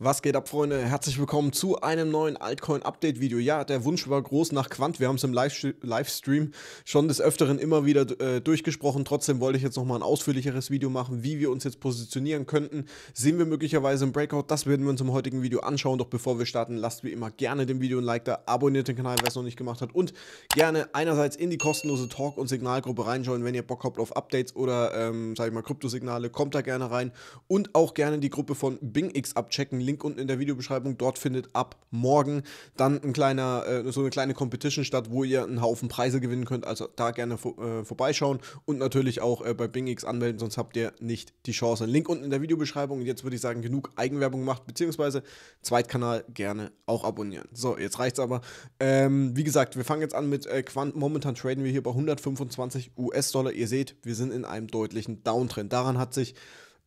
Was geht ab, Freunde? Herzlich willkommen zu einem neuen Altcoin-Update-Video. Ja, der Wunsch war groß nach Quant. Wir haben es im Livestream schon des Öfteren immer wieder äh, durchgesprochen. Trotzdem wollte ich jetzt nochmal ein ausführlicheres Video machen, wie wir uns jetzt positionieren könnten. Sehen wir möglicherweise im Breakout? Das werden wir uns im heutigen Video anschauen. Doch bevor wir starten, lasst wie immer gerne dem Video ein Like da, abonniert den Kanal, wer es noch nicht gemacht hat und gerne einerseits in die kostenlose Talk- und Signalgruppe reinschauen, wenn ihr Bock habt auf Updates oder, ähm, sag ich mal, Kryptosignale, kommt da gerne rein und auch gerne die Gruppe von BingX abchecken Link unten in der Videobeschreibung. Dort findet ab morgen dann ein kleiner, äh, so eine kleine Competition statt, wo ihr einen Haufen Preise gewinnen könnt. Also da gerne äh, vorbeischauen und natürlich auch äh, bei BingX anmelden, sonst habt ihr nicht die Chance. Link unten in der Videobeschreibung. Und jetzt würde ich sagen, genug Eigenwerbung gemacht, beziehungsweise Zweitkanal gerne auch abonnieren. So, jetzt reicht's aber. Ähm, wie gesagt, wir fangen jetzt an mit äh, Quant. Momentan traden wir hier bei 125 US-Dollar. Ihr seht, wir sind in einem deutlichen Downtrend. Daran hat sich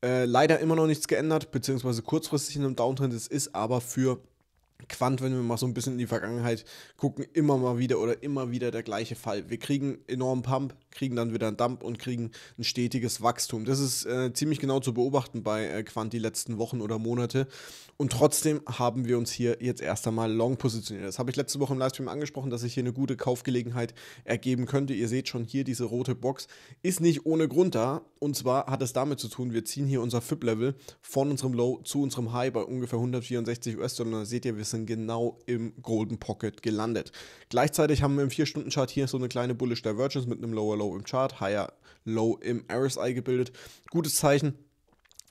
äh, leider immer noch nichts geändert, beziehungsweise kurzfristig in einem Downtrend. Es ist aber für Quant, wenn wir mal so ein bisschen in die Vergangenheit gucken, immer mal wieder oder immer wieder der gleiche Fall. Wir kriegen enormen Pump, kriegen dann wieder einen Dump und kriegen ein stetiges Wachstum. Das ist äh, ziemlich genau zu beobachten bei äh, Quant die letzten Wochen oder Monate. Und trotzdem haben wir uns hier jetzt erst einmal long positioniert. Das habe ich letzte Woche im Livestream angesprochen, dass sich hier eine gute Kaufgelegenheit ergeben könnte. Ihr seht schon hier, diese rote Box ist nicht ohne Grund da. Und zwar hat es damit zu tun, wir ziehen hier unser FIP-Level von unserem Low zu unserem High bei ungefähr 164 US-Dollar. Seht ihr, wir sind genau im Golden Pocket gelandet. Gleichzeitig haben wir im 4-Stunden-Chart hier so eine kleine Bullish Divergence mit einem Lower Low im Chart, Higher Low im RSI gebildet. Gutes Zeichen.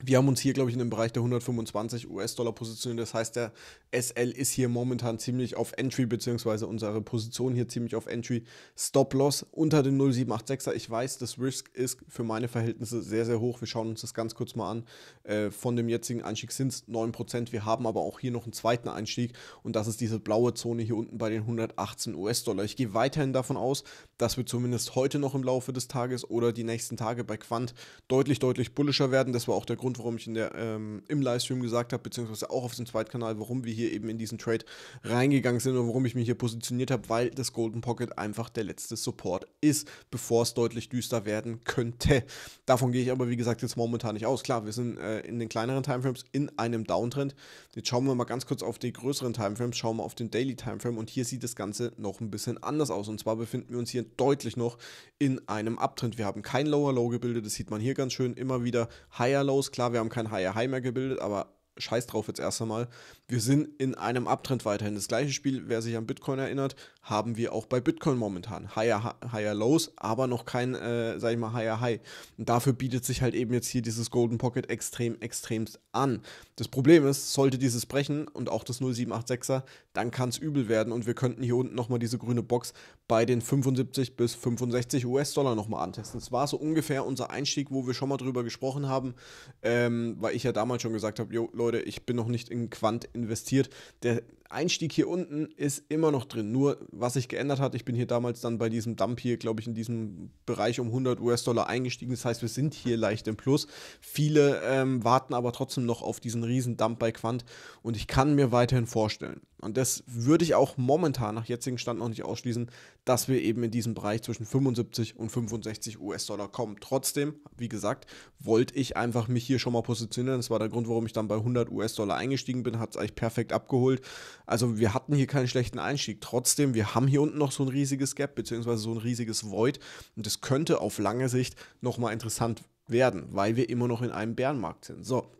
Wir haben uns hier, glaube ich, in dem Bereich der 125 US-Dollar positioniert. Das heißt, der SL ist hier momentan ziemlich auf Entry, beziehungsweise unsere Position hier ziemlich auf Entry. Stop-Loss unter den 0786er. Ich weiß, das Risk ist für meine Verhältnisse sehr, sehr hoch. Wir schauen uns das ganz kurz mal an. Äh, von dem jetzigen Anstieg sind es 9%. Wir haben aber auch hier noch einen zweiten Einstieg und das ist diese blaue Zone hier unten bei den 118 US-Dollar. Ich gehe weiterhin davon aus, dass wir zumindest heute noch im Laufe des Tages oder die nächsten Tage bei Quant deutlich, deutlich bullischer werden. Das war auch der Grund, Grund, warum ich in der, ähm, im Livestream gesagt habe, beziehungsweise auch auf dem Zweitkanal, warum wir hier eben in diesen Trade reingegangen sind und warum ich mich hier positioniert habe, weil das Golden Pocket einfach der letzte Support ist, bevor es deutlich düster werden könnte. Davon gehe ich aber, wie gesagt, jetzt momentan nicht aus. Klar, wir sind äh, in den kleineren Timeframes in einem Downtrend. Jetzt schauen wir mal ganz kurz auf die größeren Timeframes, schauen wir auf den Daily Timeframe und hier sieht das Ganze noch ein bisschen anders aus. Und zwar befinden wir uns hier deutlich noch in einem Uptrend. Wir haben kein Lower Low gebildet, das sieht man hier ganz schön immer wieder. Higher Lows, klar Klar, wir haben kein HRH mehr gebildet, aber scheiß drauf jetzt erst einmal. Wir sind in einem Abtrend weiterhin. Das gleiche Spiel, wer sich an Bitcoin erinnert, haben wir auch bei Bitcoin momentan. Higher, higher Lows, aber noch kein, äh, sag ich mal, Higher High. Und dafür bietet sich halt eben jetzt hier dieses Golden Pocket extrem, extrem an. Das Problem ist, sollte dieses brechen und auch das 0786er, dann kann es übel werden und wir könnten hier unten nochmal diese grüne Box bei den 75 bis 65 US-Dollar nochmal antesten. Das war so ungefähr unser Einstieg, wo wir schon mal drüber gesprochen haben, ähm, weil ich ja damals schon gesagt habe, jo, Leute, ich bin noch nicht in Quant investiert. Der Einstieg hier unten ist immer noch drin. Nur, was sich geändert hat, ich bin hier damals dann bei diesem Dump hier, glaube ich, in diesem Bereich um 100 US-Dollar eingestiegen. Das heißt, wir sind hier leicht im Plus. Viele ähm, warten aber trotzdem noch auf diesen riesen Dump bei Quant und ich kann mir weiterhin vorstellen. Und das würde ich auch momentan nach jetzigem Stand noch nicht ausschließen, dass wir eben in diesem Bereich zwischen 75 und 65 US-Dollar kommen. Trotzdem, wie gesagt, wollte ich einfach mich hier schon mal positionieren. Das war der Grund, warum ich dann bei 100 US-Dollar eingestiegen bin, hat es eigentlich perfekt abgeholt. Also wir hatten hier keinen schlechten Einstieg. Trotzdem, wir haben hier unten noch so ein riesiges Gap, beziehungsweise so ein riesiges Void. Und das könnte auf lange Sicht nochmal interessant werden, weil wir immer noch in einem Bärenmarkt sind. So,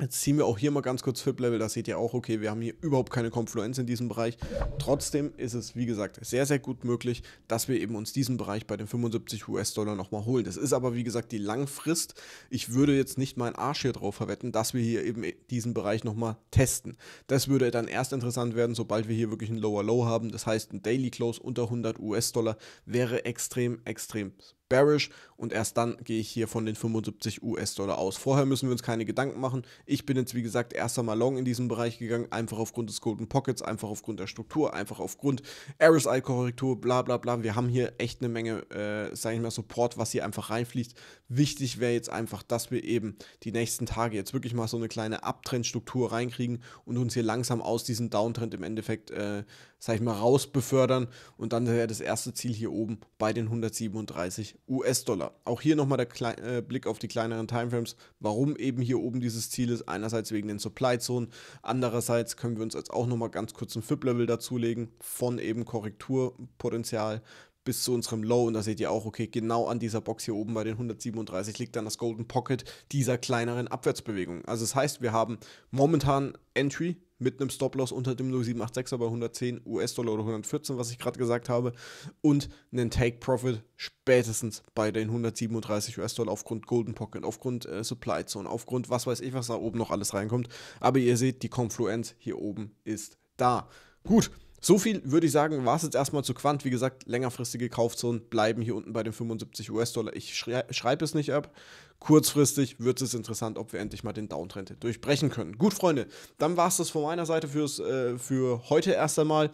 Jetzt ziehen wir auch hier mal ganz kurz FIP-Level, da seht ihr auch, okay, wir haben hier überhaupt keine Konfluenz in diesem Bereich. Trotzdem ist es, wie gesagt, sehr, sehr gut möglich, dass wir eben uns diesen Bereich bei den 75 US-Dollar nochmal holen. Das ist aber, wie gesagt, die Langfrist. Ich würde jetzt nicht meinen Arsch hier drauf verwetten, dass wir hier eben diesen Bereich nochmal testen. Das würde dann erst interessant werden, sobald wir hier wirklich einen Lower Low haben. Das heißt, ein Daily Close unter 100 US-Dollar wäre extrem, extrem bearish und erst dann gehe ich hier von den 75 US-Dollar aus. Vorher müssen wir uns keine Gedanken machen. Ich bin jetzt, wie gesagt, erst einmal long in diesem Bereich gegangen, einfach aufgrund des Golden Pockets, einfach aufgrund der Struktur, einfach aufgrund RSI-Korrektur, bla bla bla. Wir haben hier echt eine Menge, äh, sage ich mal, Support, was hier einfach reinfließt. Wichtig wäre jetzt einfach, dass wir eben die nächsten Tage jetzt wirklich mal so eine kleine Abtrendstruktur reinkriegen und uns hier langsam aus diesem Downtrend im Endeffekt, äh, sage ich mal, raus befördern und dann wäre das erste Ziel hier oben bei den 137 US-Dollar. Auch hier nochmal der Kle äh, Blick auf die kleineren Timeframes, warum eben hier oben dieses Ziel ist. Einerseits wegen den Supply-Zonen, andererseits können wir uns jetzt auch nochmal ganz kurz ein FIP-Level dazulegen von eben Korrekturpotenzial bis zu unserem Low. Und da seht ihr auch, okay, genau an dieser Box hier oben bei den 137 liegt dann das Golden Pocket dieser kleineren Abwärtsbewegung. Also das heißt, wir haben momentan Entry mit einem Stop-Loss unter dem 0786er bei 110 US-Dollar oder 114, was ich gerade gesagt habe, und einen Take-Profit spätestens bei den 137 US-Dollar aufgrund Golden Pocket, aufgrund äh, Supply Zone, aufgrund was weiß ich, was da oben noch alles reinkommt. Aber ihr seht, die Konfluenz hier oben ist da. Gut, so viel würde ich sagen, war es jetzt erstmal zu Quant. Wie gesagt, längerfristige Kaufzonen bleiben hier unten bei den 75 US-Dollar. Ich schrei schreibe es nicht ab. Kurzfristig wird es interessant, ob wir endlich mal den Downtrend durchbrechen können. Gut, Freunde, dann war es das von meiner Seite fürs, äh, für heute erst einmal.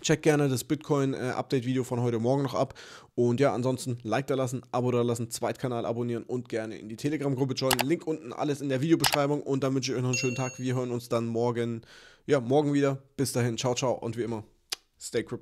Check gerne das Bitcoin-Update-Video äh, von heute Morgen noch ab. Und ja, ansonsten Like da lassen, Abo da lassen, Zweitkanal abonnieren und gerne in die Telegram-Gruppe joinen. Link unten, alles in der Videobeschreibung. Und dann wünsche ich euch noch einen schönen Tag. Wir hören uns dann morgen, ja, morgen wieder. Bis dahin, ciao, ciao und wie immer, stay crypto.